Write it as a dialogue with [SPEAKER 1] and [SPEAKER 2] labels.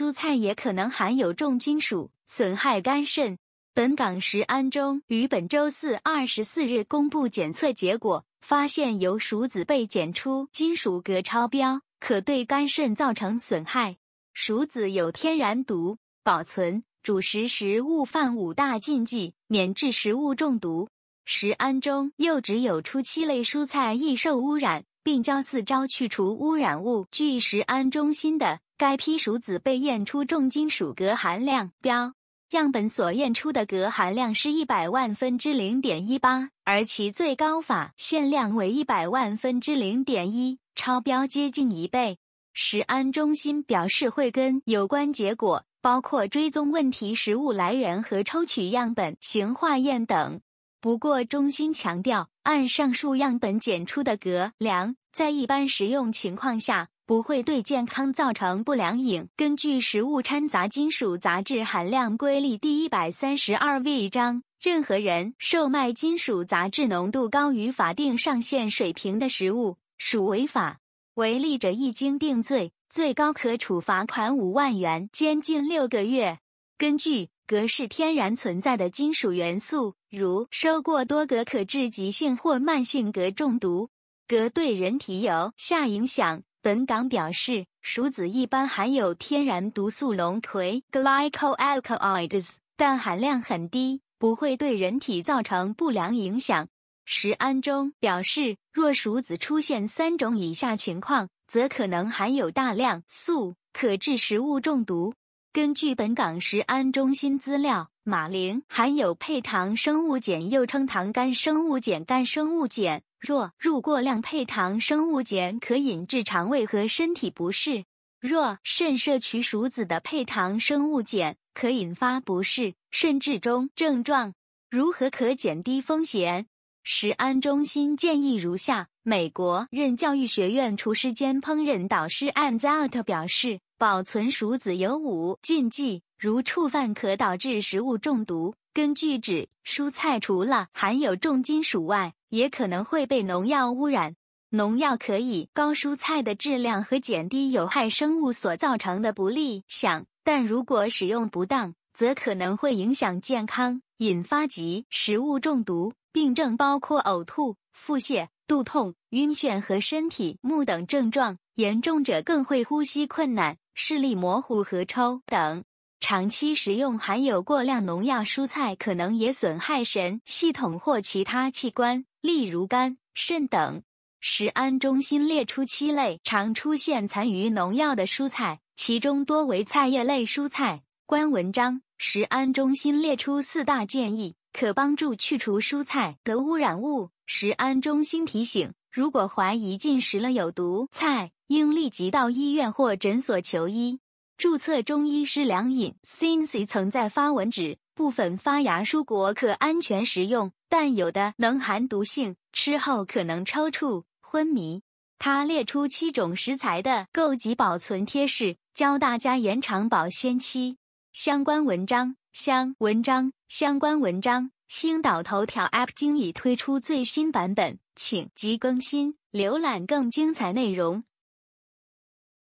[SPEAKER 1] 蔬菜也可能含有重金属，损害肝肾。本港食安中于本周四二十四日公布检测结果，发现有鼠子被检出金属镉超标，可对肝肾造成损害。鼠子有天然毒，保存、煮食时勿犯五大禁忌，免致食物中毒。食安中又指出七类蔬菜易受污染，并将四招去除污染物。据食安中心的。该批鼠子被验出重金属镉含量标，样本所验出的镉含量是一百万分之零点一八，而其最高法限量为一百万分之零点一，超标接近一倍。食安中心表示会跟有关结果，包括追踪问题食物来源和抽取样本行化验等。不过中心强调，按上述样本检出的镉量，在一般食用情况下。不会对健康造成不良影。根据《食物掺杂金属杂质含量规律第一百三十二 V 章，任何人售卖金属杂质浓度高于法定上限水平的食物属违法，违例者一经定罪，最高可处罚款五万元、监禁六个月。根据镉是天然存在的金属元素，如收过多镉可致急性或慢性镉中毒，镉对人体有下影响。本港表示，鼠子一般含有天然毒素龙葵 （glycoalkaloids），但含量很低，不会对人体造成不良影响。食安中表示，若鼠子出现三种以下情况，则可能含有大量素，可致食物中毒。根据本港食安中心资料，马铃含有配糖生物碱，又称糖苷生物碱、苷生物碱。若入过量配糖生物碱，可引致肠胃和身体不适。若肾摄取鼠子的配糖生物碱，可引发不适甚至中症状。如何可减低风险？食安中心建议如下：美国任教育学院厨师兼烹饪导师 An z 奥 t 表示，保存鼠子有五禁忌，如触犯可导致食物中毒。根据指，蔬菜除了含有重金属外，也可能会被农药污染。农药可以高蔬菜的质量和减低有害生物所造成的不利响，但如果使用不当，则可能会影响健康，引发及食物中毒。病症包括呕吐、腹泻、肚痛、晕眩和身体木等症状，严重者更会呼吸困难、视力模糊和抽等。长期食用含有过量农药蔬菜，可能也损害神经系统或其他器官，例如肝、肾等。食安中心列出七类常出现残余农药的蔬菜，其中多为菜叶类蔬菜。关文章，食安中心列出四大建议，可帮助去除蔬菜的污染物。食安中心提醒，如果怀疑进食了有毒菜，应立即到医院或诊所求医。注册中医师梁颖，Cincy 曾在发文指部分发芽蔬果可安全食用，但有的能含毒性，吃后可能抽搐、昏迷。他列出七种食材的购及保存贴士，教大家延长保鲜期。相关文章相文章相关文章，星岛头条 App 经已推出最新版本，请即更新浏览更精彩内容。